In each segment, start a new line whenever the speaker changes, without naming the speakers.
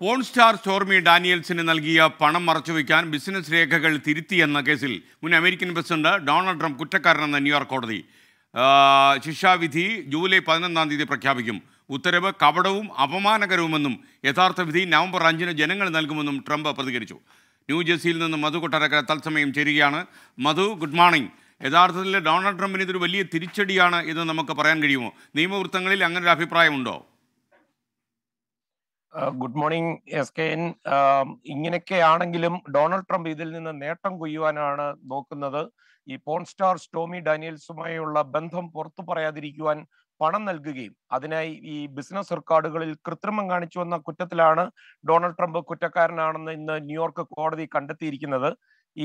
porn star സ്റ്റോർമി ഡാനിയൽസിന് നൽകിയ പണം മറച്ചുവെക്കാൻ business രേഖകൾ തിരുത്തിയെന്ന കേസിൽ മുൻ അമേരിക്കൻ പ്രസിഡന്റ് ഡൊണാൾഡ് ട്രംപ് കുറ്റക്കാരനെന്ന ന്യൂയോർക്ക് കോടതി ശിക്ഷാവിധി ജൂലൈ പതിനൊന്നാം തീയതി പ്രഖ്യാപിക്കും ഉത്തരവ് കപടവും അപമാനകരവുമെന്നും യഥാർത്ഥ വിധി നവംബർ അഞ്ചിന് ജനങ്ങൾ നൽകുമെന്നും ട്രംപ് പ്രതികരിച്ചു ന്യൂജേഴ്സിയിൽ നിന്ന് മധു കൊട്ടാരക്കര തത്സമയം ചേരുകയാണ് മധു ഗുഡ് മോർണിംഗ് യഥാർത്ഥത്തിൽ ഡൊണാൾഡ് ട്രംപിന് ഇതൊരു വലിയ തിരിച്ചടിയാണ് എന്ന് നമുക്ക് പറയാൻ കഴിയുമോ നിയമവൃത്തങ്ങളിൽ അങ്ങനൊരു അഭിപ്രായമുണ്ടോ
good morning S K N ആണെങ്കിലും ഡൊണാൾഡ് ട്രംപ് ഇതിൽ നിന്ന് നേട്ടം കൊയ്യുവാനാണ് നോക്കുന്നത് ഈ പോൺ സ്റ്റാർ സ്റ്റോമി ഡാനിയൽസുമായുള്ള ബന്ധം പുറത്തു പറയാതിരിക്കുവാൻ പണം നൽകുകയും അതിനായി ഈ ബിസിനസ് റെക്കോർഡുകളിൽ കൃത്രിമം കാണിച്ചു വന്ന കുറ്റത്തിലാണ് ഡൊണാൾഡ് ട്രംപ് കുറ്റക്കാരനാണെന്ന് ഇന്ന് ന്യൂയോർക്ക് കോടതി കണ്ടെത്തിയിരിക്കുന്നത്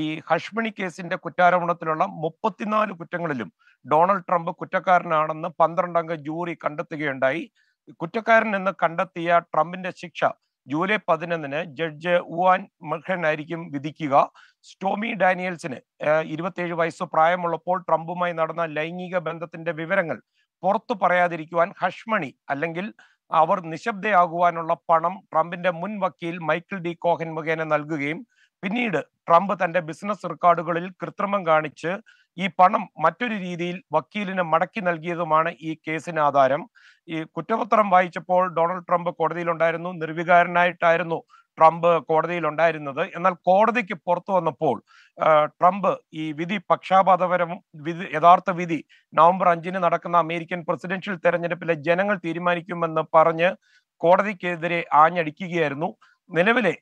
ഈ ഹഷ്മണി കേസിന്റെ കുറ്റാരോപണത്തിലുള്ള മുപ്പത്തിനാല് കുറ്റങ്ങളിലും ഡൊണാൾഡ് ട്രംപ് കുറ്റക്കാരനാണെന്ന് പന്ത്രണ്ടംഗ ജൂറി കണ്ടെത്തുകയുണ്ടായി കുറ്റക്കാരൻ എന്ന് കണ്ടെത്തിയ ട്രംപിന്റെ ശിക്ഷ ജൂലൈ പതിനൊന്നിന് ജഡ്ജ് ഉവാൻ മഖൻ ആയിരിക്കും വിധിക്കുക സ്റ്റോമി ഡാനിയൽസിന് ഇരുപത്തിയേഴ് വയസ്സ് പ്രായമുള്ളപ്പോൾ ട്രംപുമായി നടന്ന ലൈംഗിക ബന്ധത്തിന്റെ വിവരങ്ങൾ പുറത്തു പറയാതിരിക്കുവാൻ ഹഷ്മണി അല്ലെങ്കിൽ അവർ നിശബ്ദയാകുവാനുള്ള പണം ട്രംപിന്റെ മുൻ വക്കീൽ മൈക്കിൾ ഡി കോഹൻ മുഖേന നൽകുകയും പിന്നീട് ട്രംപ് തന്റെ ബിസിനസ് റെക്കോർഡുകളിൽ കൃത്രിമം കാണിച്ച് ഈ പണം മറ്റൊരു രീതിയിൽ വക്കീലിന് മടക്കി നൽകിയതുമാണ് ഈ കേസിന് ആധാരം ഈ കുറ്റപത്രം വായിച്ചപ്പോൾ ഡൊണാൾഡ് ട്രംപ് കോടതിയിലുണ്ടായിരുന്നു നിർവികാരനായിട്ടായിരുന്നു ട്രംപ് കോടതിയിലുണ്ടായിരുന്നത് എന്നാൽ കോടതിക്ക് പുറത്തു വന്നപ്പോൾ ട്രംപ് ഈ വിധി പക്ഷാപാതപരവും വിധി യഥാർത്ഥ വിധി നവംബർ അഞ്ചിന് നടക്കുന്ന അമേരിക്കൻ പ്രസിഡൻഷ്യൽ തെരഞ്ഞെടുപ്പിലെ ജനങ്ങൾ തീരുമാനിക്കുമെന്ന് പറഞ്ഞ് കോടതിക്കെതിരെ ആഞ്ഞടിക്കുകയായിരുന്നു നിലവിലെ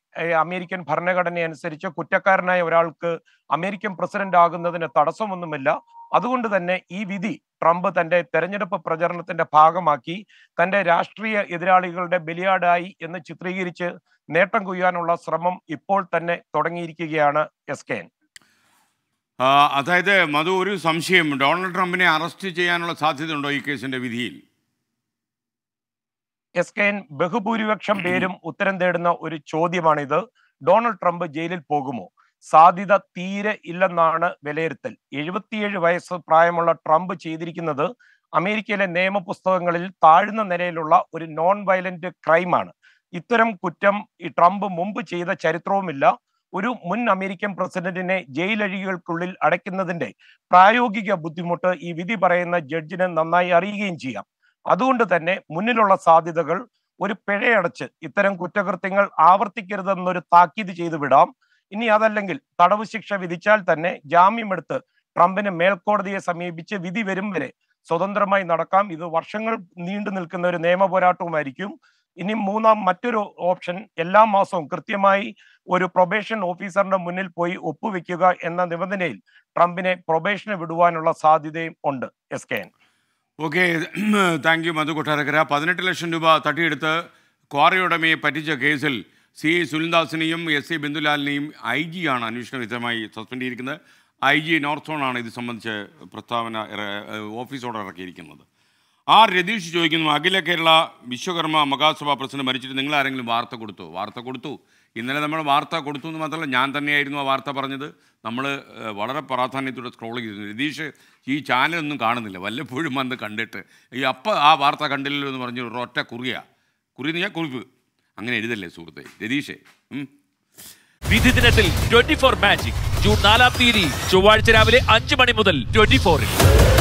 അമേരിക്കൻ ഭരണഘടന അനുസരിച്ച് കുറ്റക്കാരനായ ഒരാൾക്ക് അമേരിക്കൻ പ്രസിഡന്റ് ആകുന്നതിന് തടസ്സമൊന്നുമില്ല അതുകൊണ്ട് തന്നെ ഈ വിധി ട്രംപ് തന്റെ തെരഞ്ഞെടുപ്പ് പ്രചരണത്തിന്റെ ഭാഗമാക്കി തന്റെ രാഷ്ട്രീയ എതിരാളികളുടെ ബലിയാടായി എന്ന് ചിത്രീകരിച്ച് നേട്ടം കൊയ്യാനുള്ള ശ്രമം ഇപ്പോൾ തന്നെ തുടങ്ങിയിരിക്കുകയാണ് എസ് കെ
അതായത് മധു ഒരു സംശയം ഡൊണാൾഡ് ട്രംപിനെ അറസ്റ്റ് ചെയ്യാനുള്ള സാധ്യതയുണ്ടോ ഈ കേസിന്റെ വിധിയിൽ
എസ് കെ എൻ ബഹുഭൂരിപക്ഷം പേരും ഉത്തരം തേടുന്ന ഒരു ചോദ്യമാണിത് ഡൊണാൾഡ് ട്രംപ് ജയിലിൽ പോകുമോ സാധ്യത തീരെ ഇല്ലെന്നാണ് വിലയിരുത്തൽ എഴുപത്തിയേഴ് വയസ്സ് പ്രായമുള്ള ട്രംപ് ചെയ്തിരിക്കുന്നത് അമേരിക്കയിലെ നിയമപുസ്തകങ്ങളിൽ താഴ്ന്ന നിലയിലുള്ള ഒരു നോൺ വയലന്റ് ക്രൈമാണ് ഇത്തരം കുറ്റം ഈ ട്രംപ് മുമ്പ് ചെയ്ത ചരിത്രവുമില്ല ഒരു മുൻ അമേരിക്കൻ പ്രസിഡന്റിനെ ജയിലഴികൾക്കുള്ളിൽ അടയ്ക്കുന്നതിന്റെ പ്രായോഗിക ബുദ്ധിമുട്ട് ഈ വിധി പറയുന്ന ജഡ്ജിനെ നന്നായി അറിയുകയും ചെയ്യാം അതുകൊണ്ട് തന്നെ മുന്നിലുള്ള സാധ്യതകൾ ഒരു പിഴയടച്ച് ഇത്തരം കുറ്റകൃത്യങ്ങൾ ആവർത്തിക്കരുതെന്നൊരു താക്കീത് ചെയ്തു വിടാം ഇനി അതല്ലെങ്കിൽ തടവ് ശിക്ഷ വിധിച്ചാൽ തന്നെ ജാമ്യമെടുത്ത് ട്രംപിന് മേൽക്കോടതിയെ സമീപിച്ച് വിധി വരും വരെ സ്വതന്ത്രമായി നടക്കാം ഇത് വർഷങ്ങൾ നീണ്ടു നിൽക്കുന്ന ഒരു നിയമ പോരാട്ടവുമായിരിക്കും ഇനി മൂന്നാം മറ്റൊരു ഓപ്ഷൻ എല്ലാ മാസവും കൃത്യമായി ഒരു പ്രൊബേഷൻ ഓഫീസറിന്റെ മുന്നിൽ പോയി ഒപ്പുവെക്കുക എന്ന നിബന്ധനയിൽ ട്രംപിനെ പ്രൊബേഷന് വിടുവാനുള്ള സാധ്യതയും ഉണ്ട് S K N
okay thank you Madhu Kottarakkara പതിനെട്ട് ലക്ഷം രൂപ തട്ടിയെടുത്ത് ക്വാറിയുടമയെ ഉടമയെ പറ്റിച്ച കേസിൽ സി ഐ സുനിൽദാസിനെയും എസ് എ ബിന്ദുലാലിനെയും ഐ ആണ് അന്വേഷണ വിധമായി സസ്പെൻഡ് ചെയ്തിരിക്കുന്നത് ഐ ജി ആണ് ഇത് സംബന്ധിച്ച് പ്രസ്താവന ഓഫീസോട് ഇറക്കിയിരിക്കുന്നത് ആർ രതീഷ് ചോദിക്കുന്നു അഖില കേരള വിശ്വകർമ്മ മഹാസഭ പ്രസിഡന്റ് മരിച്ചിട്ട് നിങ്ങൾ ആരെങ്കിലും വാർത്ത കൊടുത്തു വാർത്ത കൊടുത്തു ഇന്നലെ നമ്മൾ വാർത്ത കൊടുത്തു എന്ന് മാത്രമല്ല ഞാൻ തന്നെയായിരുന്നു ആ വാർത്ത പറഞ്ഞത് നമ്മൾ വളരെ പ്രാധാന്യത്തോടെ സ്ക്രോൾ ചെയ്തിരുന്നു രതീഷ് ഈ ചാനലൊന്നും കാണുന്നില്ല വല്ലപ്പോഴും വന്ന് കണ്ടിട്ട് ഈ അപ്പം ആ വാർത്ത കണ്ടില്ലല്ലോ എന്ന് പറഞ്ഞ് ഒരൊറ്റ കുറിയ കുറിയെന്ന് ഞാൻ കുറിപ്പ് അങ്ങനെ എഴുതല്ലേ സുഹൃത്തെ രതീഷേ വിധി ദിനത്തിൽ ട്വന്റി ഫോർ മാജിക് ജൂൺ നാലാം തീയതി ചൊവ്വാഴ്ച രാവിലെ അഞ്ച് മണി മുതൽ ട്വന്റി ഫോറിൽ